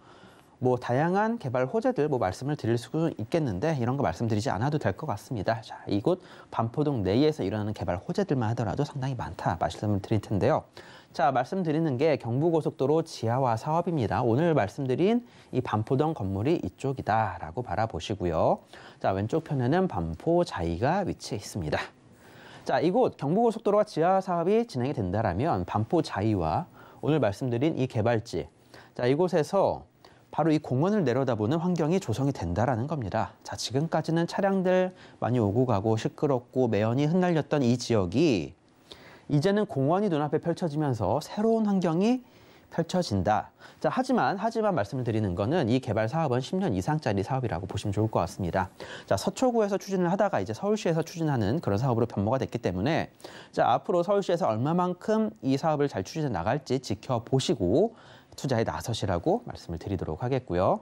뭐 다양한 개발 호재들 뭐 말씀을 드릴 수는 있겠는데 이런 거 말씀드리지 않아도 될 것 같습니다. 자, 이곳 반포동 내에서 일어나는 개발 호재들만 하더라도 상당히 많다 말씀을 드릴 텐데요. 자, 말씀드리는 게 경부고속도로 지하화 사업입니다. 오늘 말씀드린 이 반포동 건물이 이쪽이다라고 바라보시고요. 자, 왼쪽 편에는 반포 자이가 위치해 있습니다. 자, 이곳 경부고속도로와 지하화 사업이 진행이 된다라면 반포 자이와 오늘 말씀드린 이 개발지, 자, 이곳에서 바로 이 공원을 내려다보는 환경이 조성이 된다라는 겁니다. 자, 지금까지는 차량들 많이 오고 가고 시끄럽고 매연이 흩날렸던 이 지역이 이제는 공원이 눈앞에 펼쳐지면서 새로운 환경이 펼쳐진다. 자, 하지만 하지만 말씀을 드리는 거는 이 개발 사업은 10년 이상짜리 사업이라고 보시면 좋을 것 같습니다. 자, 서초구에서 추진을 하다가 이제 서울시에서 추진하는 그런 사업으로 변모가 됐기 때문에 자, 앞으로 서울시에서 얼마만큼 이 사업을 잘 추진해 나갈지 지켜보시고 투자에 나서시라고 말씀을 드리도록 하겠고요.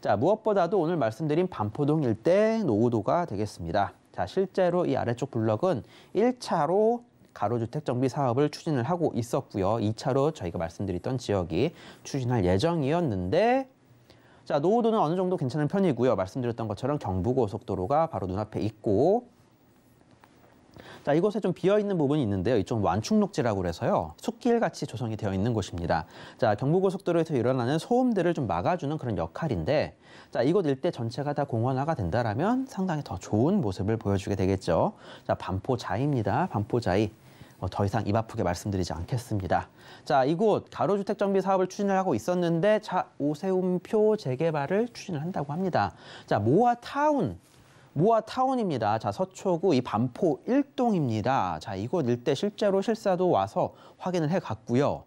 자, 무엇보다도 오늘 말씀드린 반포동 일대 노후도가 되겠습니다. 자, 실제로 이 아래쪽 블럭은 1차로 가로주택 정비 사업을 추진을 하고 있었고요. 2차로 저희가 말씀드렸던 지역이 추진할 예정이었는데 자 노후도는 어느 정도 괜찮은 편이고요. 말씀드렸던 것처럼 경부고속도로가 바로 눈앞에 있고 자, 이곳에 좀 비어 있는 부분이 있는데요. 이쪽 은 완충녹지라고 해서요. 숲길 같이 조성이 되어 있는 곳입니다. 자, 경부고속도로에서 일어나는 소음들을 좀 막아주는 그런 역할인데, 자, 이곳 일대 전체가 다 공원화가 된다라면 상당히 더 좋은 모습을 보여주게 되겠죠. 자, 반포자입니다. 반포자이. 뭐 더 이상 입 아프게 말씀드리지 않겠습니다. 자, 이곳 가로주택 정비 사업을 추진을 하고 있었는데 자, 오세훈표 재개발을 추진을 한다고 합니다. 자, 모아타운 모아타운입니다. 자, 서초구 이 반포 1동입니다. 자, 이곳 일대 실제로 실사도 와서 확인을 해 갔고요.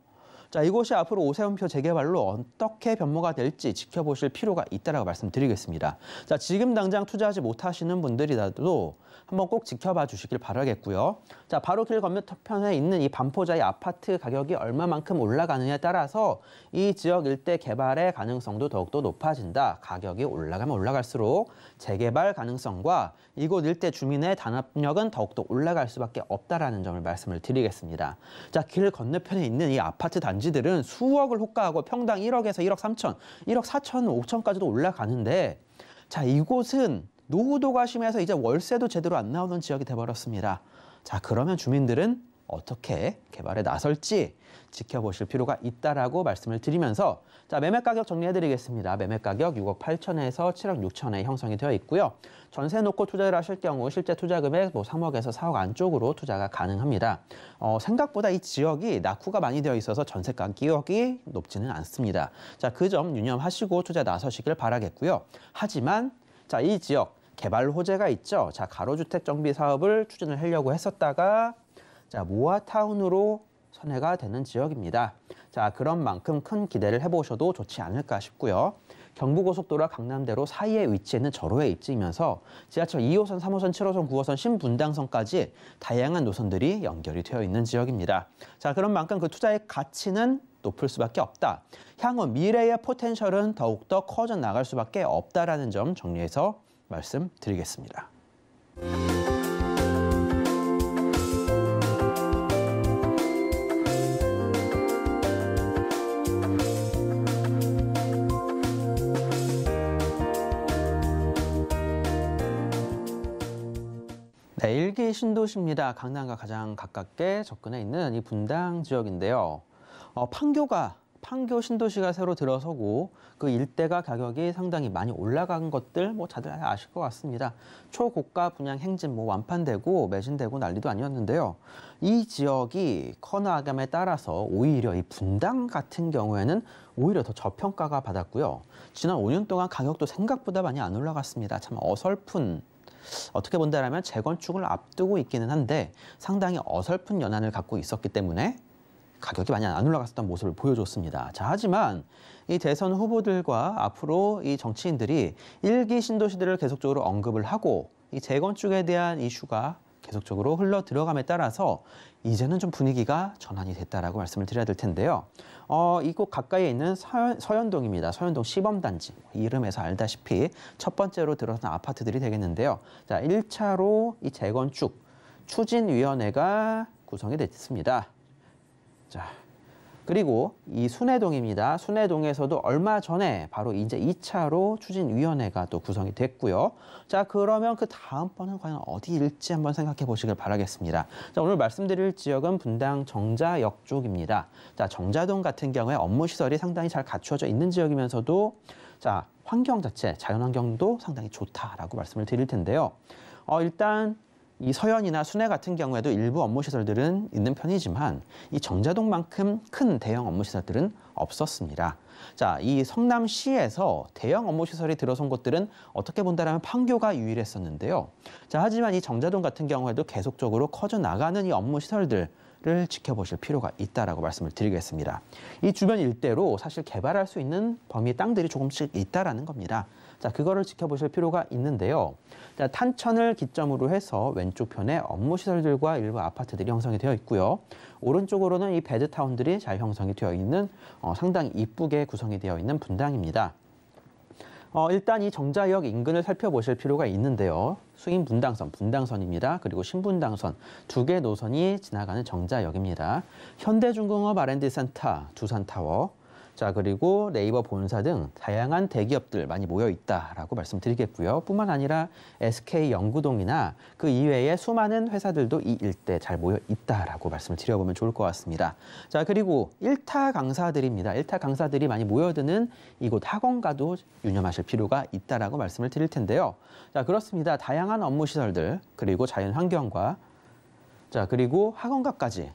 자, 이곳이 앞으로 오세훈표 재개발로 어떻게 변모가 될지 지켜보실 필요가 있다라고 말씀드리겠습니다. 자, 지금 당장 투자하지 못하시는 분들이라도 한번 꼭 지켜봐 주시길 바라겠고요. 자, 바로 길 건너편에 있는 이 반포자의 아파트 가격이 얼마만큼 올라가느냐에 따라서 이 지역 일대 개발의 가능성도 더욱더 높아진다. 가격이 올라가면 올라갈수록 재개발 가능성과 이곳 일대 주민의 단합력은 더욱더 올라갈 수밖에 없다라는 점을 말씀을 드리겠습니다. 자, 길 건너편에 있는 이 아파트 단지들은 수억을 호가하고 평당 1억에서 1억 3천, 1억 4천, 5천까지도 올라가는데 자, 이곳은 노후도가 심해서 이제 월세도 제대로 안 나오는 지역이 돼버렸습니다. 자 그러면 주민들은 어떻게 개발에 나설지 지켜보실 필요가 있다라고 말씀을 드리면서 자 매매 가격 정리해드리겠습니다. 매매 가격 6억 8천에서 7억 6천에 형성이 되어 있고요. 전세 놓고 투자를 하실 경우 실제 투자 금액 뭐 3억에서 4억 안쪽으로 투자가 가능합니다. 어, 생각보다 이 지역이 낙후가 많이 되어 있어서 전세 가격이 높지는 않습니다. 자 그 점 유념하시고 투자 나서시길 바라겠고요. 하지만 자 이 지역 개발 호재가 있죠. 자, 가로주택 정비 사업을 추진을 하려고 했었다가 자, 모아타운으로 선회가 되는 지역입니다. 자, 그런 만큼 큰 기대를 해보셔도 좋지 않을까 싶고요. 경부고속도로와 강남대로 사이에 위치해 있는 절호에 입지면서 이 지하철 2호선, 3호선, 7호선, 9호선, 신분당선까지 다양한 노선들이 연결이 되어 있는 지역입니다. 자, 그런 만큼 그 투자의 가치는 높을 수밖에 없다. 향후 미래의 포텐셜은 더욱더 커져 나갈 수밖에 없다라는 점 정리해서 말씀드리겠습니다. 네, 일기 신도시입니다. 강남과 가장 가깝게 접근해 있는 이 분당 지역인데요. 어, 판교가 판교 신도시가 새로 들어서고 그 일대가 가격이 상당히 많이 올라간 것들 뭐 다들 아실 것 같습니다. 초고가 분양 행진 뭐 완판되고 매진되고 난리도 아니었는데요. 이 지역이 커나감에 따라서 오히려 이 분당 같은 경우에는 오히려 더 저평가가 받았고요. 지난 5년 동안 가격도 생각보다 많이 안 올라갔습니다. 참 어설픈 어떻게 본다라면 재건축을 앞두고 있기는 한데 상당히 어설픈 연안을 갖고 있었기 때문에 가격이 많이 안 올라갔었던 모습을 보여줬습니다. 자, 하지만 이 대선 후보들과 앞으로 이 정치인들이 일기 신도시들을 계속적으로 언급을 하고 이 재건축에 대한 이슈가 계속적으로 흘러 들어감에 따라서 이제는 좀 분위기가 전환이 됐다라고 말씀을 드려야 될 텐데요. 어, 이곳 가까이에 있는 서현, 서현동입니다. 서현동 시범단지. 이름에서 알다시피 첫 번째로 들어선 아파트들이 되겠는데요. 자, 1차로 이 재건축 추진위원회가 구성이 됐습니다. 자, 그리고 이 순회동입니다. 순회동에서도 얼마 전에 바로 이제 2차로 추진위원회가 또 구성이 됐고요. 자, 그러면 그 다음번은 과연 어디일지 한번 생각해 보시길 바라겠습니다. 자, 오늘 말씀드릴 지역은 분당 정자역 쪽입니다. 자, 정자동 같은 경우에 업무시설이 상당히 잘 갖추어져 있는 지역이면서도 자, 환경 자체, 자연환경도 상당히 좋다라고 말씀을 드릴 텐데요. 어, 일단 이 서현이나 순회 같은 경우에도 일부 업무시설들은 있는 편이지만 이 정자동만큼 큰 대형 업무시설들은 없었습니다. 자, 이 성남시에서 대형 업무시설이 들어선 곳들은 어떻게 본다라면 판교가 유일했었는데요. 자, 하지만 이 정자동 같은 경우에도 계속적으로 커져나가는 이 업무시설들 를 지켜보실 필요가 있다라고 말씀을 드리겠습니다. 이 주변 일대로 사실 개발할 수 있는 범위의 땅들이 조금씩 있다라는 겁니다. 자, 그거를 지켜보실 필요가 있는데요. 자, 탄천을 기점으로 해서 왼쪽 편에 업무 시설들과 일부 아파트들이 형성이 되어 있고요. 오른쪽으로는 이배드타운들이잘 형성이 되어 있는 어, 상당히 이쁘게 구성이 되어 있는 분당입니다. 어, 일단 이 정자역 인근을 살펴보실 필요가 있는데요. 수인 분당선, 분당선입니다. 그리고 신분당선 두 개 노선이 지나가는 정자역입니다. 현대중공업 R&D 센터, 두산타워, 자, 그리고 네이버 본사 등 다양한 대기업들 많이 모여 있다라고 말씀드리겠고요. 뿐만 아니라 SK 연구동이나그이외에 수많은 회사들도 이 일대 잘 모여 있다라고 말씀을 드려보면 좋을 것 같습니다. 자, 그리고 일타 강사들입니다. 일타 강사들이 많이 모여드는 이곳 학원가도 유념하실 필요가 있다라고 말씀을 드릴 텐데요. 자, 그렇습니다. 다양한 업무 시설들 그리고 자연 환경과 자, 그리고 학원가까지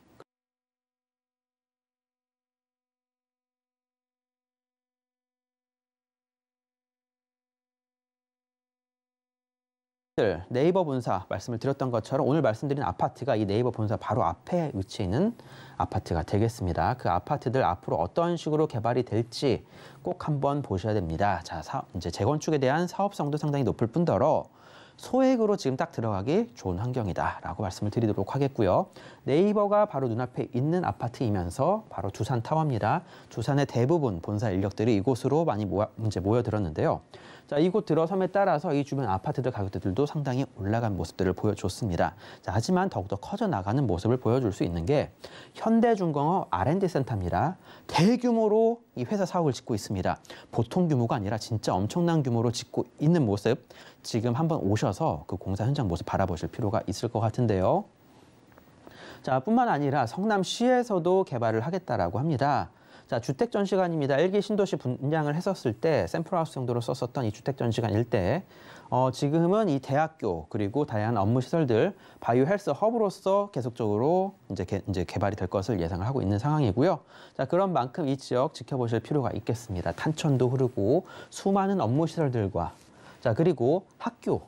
네이버 본사 말씀을 드렸던 것처럼 오늘 말씀드린 아파트가 이 네이버 본사 바로 앞에 위치해 있는 아파트가 되겠습니다. 그 아파트들 앞으로 어떤 식으로 개발이 될지 꼭 한번 보셔야 됩니다. 자, 사, 이제 재건축에 대한 사업성도 상당히 높을 뿐더러 소액으로 지금 딱 들어가기 좋은 환경이다라고 말씀을 드리도록 하겠고요. 네이버가 바로 눈앞에 있는 아파트이면서 바로 두산 타워입니다. 두산의 대부분 본사 인력들이 이곳으로 많이 모아, 이제 모여들었는데요. 자, 이곳 들어섬에 따라서 이 주변 아파트들 가격대들도 상당히 올라간 모습들을 보여줬습니다. 자, 하지만 더욱더 커져 나가는 모습을 보여줄 수 있는 게 현대중공업 R&D 센터입니다. 대규모로 이 회사 사업을 짓고 있습니다. 보통 규모가 아니라 진짜 엄청난 규모로 짓고 있는 모습 지금 한번 오셔서 그 공사 현장 모습 바라보실 필요가 있을 것 같은데요. 자, 뿐만 아니라 성남시에서도 개발을 하겠다라고 합니다. 자, 주택 전시관입니다. 1기 신도시 분양을 했었을 때 샘플하우스 정도로 썼었던 이 주택 전시관 일대 어, 지금은 이 대학교 그리고 다양한 업무 시설들 바이오 헬스 허브로서 계속적으로 이제 개, 이제 개발이 될 것을 예상을 하고 있는 상황이고요. 자, 그런 만큼 이 지역 지켜보실 필요가 있겠습니다. 탄천도 흐르고 수많은 업무 시설들과 자, 그리고 학교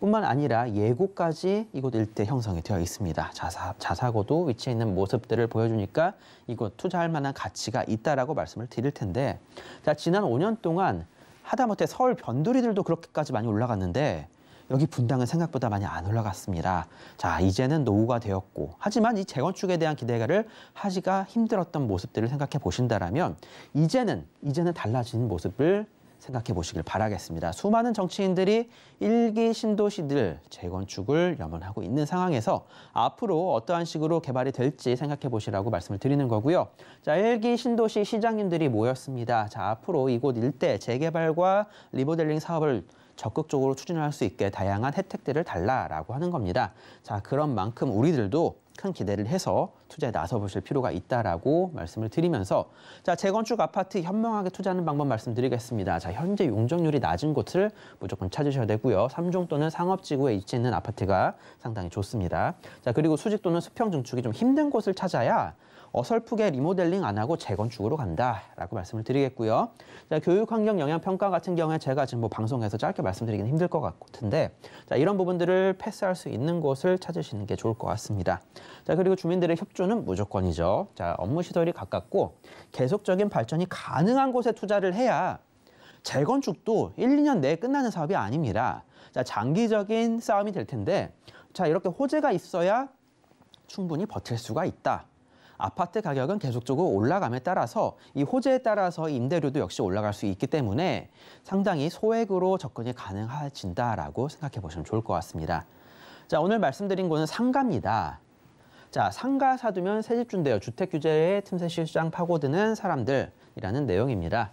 뿐만 아니라 예고까지 이곳 일대 형성이 되어 있습니다. 자사, 자사고도 위치해 있는 모습들을 보여주니까 이곳 투자할 만한 가치가 있다라고 말씀을 드릴 텐데 자 지난 5년 동안 하다못해 서울 변두리들도 그렇게까지 많이 올라갔는데 여기 분당은 생각보다 많이 안 올라갔습니다. 자, 이제는 노후가 되었고 하지만 이 재건축에 대한 기대가를 하기가 힘들었던 모습들을 생각해 보신다라면 이제는 이제는 달라진 모습을 생각해 보시길 바라겠습니다. 수많은 정치인들이 일기 신도시들 재건축을 염원하고 있는 상황에서 앞으로 어떠한 식으로 개발이 될지 생각해 보시라고 말씀을 드리는 거고요. 자, 일기 신도시 시장님들이 모였습니다. 자, 앞으로 이곳 일대 재개발과 리모델링 사업을 적극적으로 추진할 수 있게 다양한 혜택들을 달라라고 하는 겁니다. 자, 그런 만큼 우리들도 큰 기대를 해서 투자에 나서보실 필요가 있다라고 말씀을 드리면서 자 재건축 아파트 현명하게 투자하는 방법 말씀드리겠습니다. 자 현재 용적률이 낮은 곳을 무조건 찾으셔야 되고요. 3종 또는 상업지구에 위치 있는 아파트가 상당히 좋습니다. 자 그리고 수직 또는 수평 증축이 좀 힘든 곳을 찾아야 어설프게 리모델링 안 하고 재건축으로 간다라고 말씀을 드리겠고요. 자, 교육 환경 영향 평가 같은 경우에 제가 지금 뭐 방송에서 짧게 말씀드리기는 힘들 것 같은데 자, 이런 부분들을 패스할 수 있는 곳을 찾으시는 게 좋을 것 같습니다. 자, 그리고 주민들의 협조는 무조건이죠. 자, 업무 시설이 가깝고 계속적인 발전이 가능한 곳에 투자를 해야 재건축도 1, 2년 내에 끝나는 사업이 아닙니다. 자, 장기적인 싸움이 될 텐데 자, 이렇게 호재가 있어야 충분히 버틸 수가 있다. 아파트 가격은 계속적으로 올라감에 따라서 이 호재에 따라서 임대료도 역시 올라갈 수 있기 때문에 상당히 소액으로 접근이 가능해진다라고 생각해 보시면 좋을 것 같습니다. 자, 오늘 말씀드린 거는 상가입니다. 자, 상가 사두면 새집준대요. 주택 규제의 틈새 시장 파고드는 사람들이라는 내용입니다.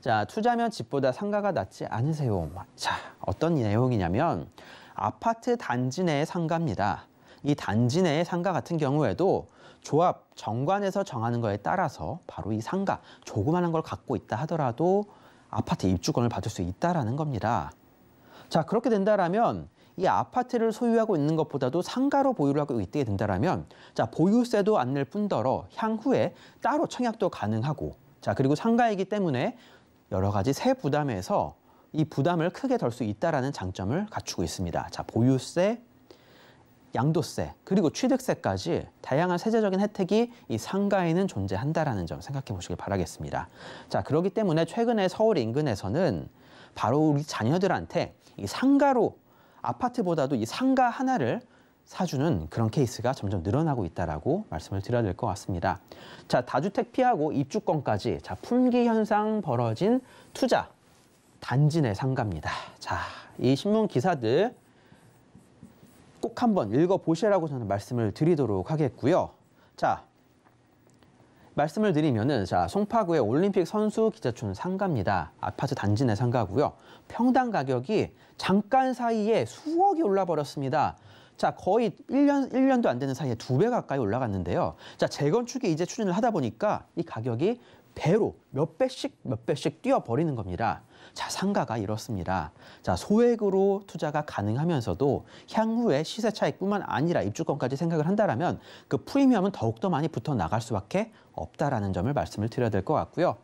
자, 투자면 집보다 상가가 낫지 않으세요. 자, 어떤 내용이냐면 아파트 단지 내의 상가입니다. 이 단지 내의 상가 같은 경우에도 조합 정관에서 정하는 거에 따라서 바로 이 상가 조그마한걸 갖고 있다 하더라도 아파트 입주권을 받을 수 있다라는 겁니다. 자 그렇게 된다라면 이 아파트를 소유하고 있는 것보다도 상가로 보유를 하고 있게 된다라면 자 보유세도 안 낼 뿐더러 향후에 따로 청약도 가능하고 자 그리고 상가이기 때문에 여러 가지 세 부담에서 이 부담을 크게 덜 수 있다라는 장점을 갖추고 있습니다. 자 보유세 양도세 그리고 취득세까지 다양한 세제적인 혜택이 이 상가에는 존재한다라는 점 생각해 보시길 바라겠습니다. 자 그러기 때문에 최근에 서울 인근에서는 바로 우리 자녀들한테 이 상가로 아파트보다도 이 상가 하나를 사주는 그런 케이스가 점점 늘어나고 있다라고 말씀을 드려야 될 것 같습니다. 자 다주택 피하고 입주권까지 자 품귀 현상 벌어진 투자 단지 내 상가입니다. 자이 신문 기사들 꼭 한번 읽어보시라고 저는 말씀을 드리도록 하겠고요. 자, 말씀을 드리면은 자 송파구의 올림픽 선수 기자촌 상가입니다. 아파트 단지 내 상가고요. 평당 가격이 잠깐 사이에 수억이 올라 버렸습니다. 자, 거의 1년, 1년도 안 되는 사이에 두 배 가까이 올라갔는데요. 자, 재건축이 이제 추진을 하다 보니까 이 가격이 배로 몇 배씩 몇 배씩 뛰어버리는 겁니다. 자, 상가가 이렇습니다. 자, 소액으로 투자가 가능하면서도 향후에 시세 차익뿐만 아니라 입주권까지 생각을 한다라면 그 프리미엄은 더욱더 많이 붙어 나갈 수밖에 없다라는 점을 말씀을 드려야 될 것 같고요.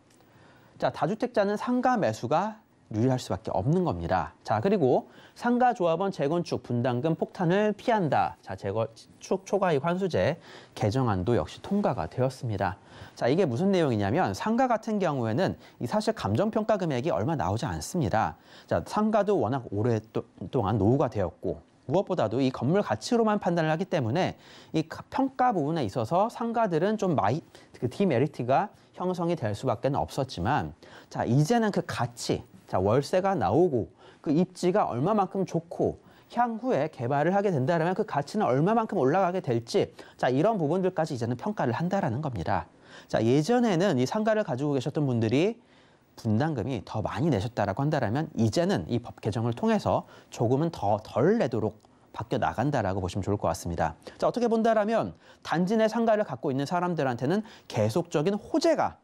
자, 다주택자는 상가 매수가 유리할 수밖에 없는 겁니다. 자, 그리고 상가 조합원 재건축 분담금 폭탄을 피한다. 자, 재건축 초과이익 환수제 개정안도 역시 통과가 되었습니다. 자, 이게 무슨 내용이냐면 상가 같은 경우에는 이 사실 감정평가 금액이 얼마 나오지 않습니다. 자, 상가도 워낙 오랫동안 노후가 되었고 무엇보다도 이 건물 가치로만 판단을 하기 때문에 이 평가 부분에 있어서 상가들은 좀 마이 그 디메리트가 형성이 될 수밖에 없었지만 자 이제는 그 가치 자 월세가 나오고 그 입지가 얼마만큼 좋고 향후에 개발을 하게 된다면 그 가치는 얼마만큼 올라가게 될지 자 이런 부분들까지 이제는 평가를 한다라는 겁니다. 자, 예전에는 이 상가를 가지고 계셨던 분들이 분담금이 더 많이 내셨다라고 한다면 이제는 이 법 개정을 통해서 조금은 더 덜 내도록 바뀌어 나간다라고 보시면 좋을 것 같습니다. 자, 어떻게 본다라면 단지 내 상가를 갖고 있는 사람들한테는 계속적인 호재가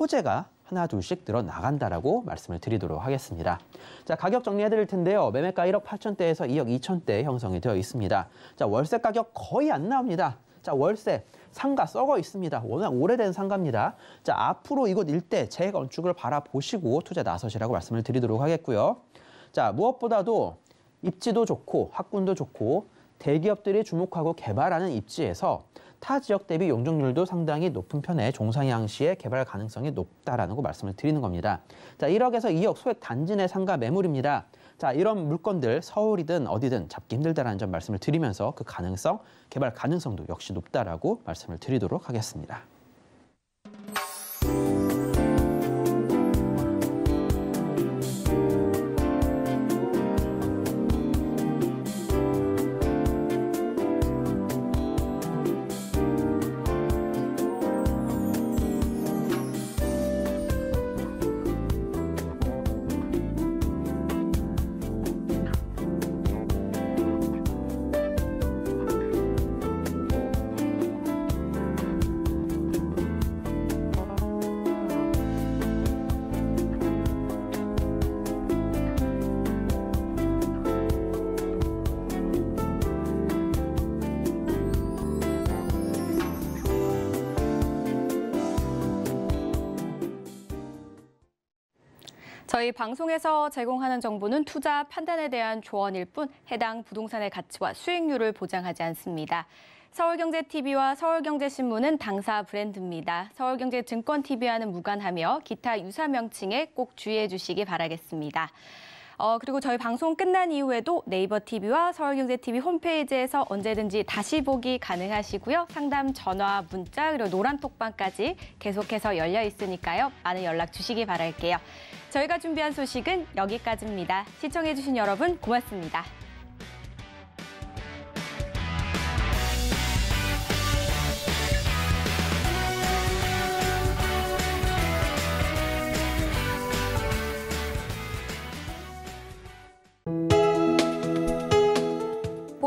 호재가 하나 둘씩 늘어나간다라고 말씀을 드리도록 하겠습니다. 자, 가격 정리해 드릴 텐데요. 매매가 1억 8천대에서 2억 2천대 형성이 되어 있습니다. 자, 월세 가격 거의 안 나옵니다. 자, 월세. 상가 썩어 있습니다. 워낙 오래된 상가입니다. 자, 앞으로 이곳 일대 재건축을 바라보시고 투자 나서시라고 말씀을 드리도록 하겠고요. 자, 무엇보다도 입지도 좋고 학군도 좋고 대기업들이 주목하고 개발하는 입지에서 타 지역 대비 용적률도 상당히 높은 편에 종상향시의 개발 가능성이 높다라는 거 말씀을 드리는 겁니다. 자, 1억에서 2억 소액 단지 내 상가 매물입니다. 자, 이런 물건들 서울이든 어디든 잡기 힘들다라는 점 말씀을 드리면서 그 가능성, 개발 가능성도 역시 높다라고 말씀을 드리도록 하겠습니다. 저희 방송에서 제공하는 정보는 투자 판단에 대한 조언일 뿐 해당 부동산의 가치와 수익률을 보장하지 않습니다. 서울경제TV와 서울경제신문은 당사 브랜드입니다. 서울경제증권TV와는 무관하며 기타 유사 명칭에 꼭 주의해 주시기 바라겠습니다. 어, 그리고 저희 방송 끝난 이후에도 네이버 TV와 서울경제TV 홈페이지에서 언제든지 다시 보기 가능하시고요. 상담 전화, 문자, 그리고 노란톡방까지 계속해서 열려 있으니까요. 많은 연락 주시기 바랄게요. 저희가 준비한 소식은 여기까지입니다. 시청해주신 여러분 고맙습니다.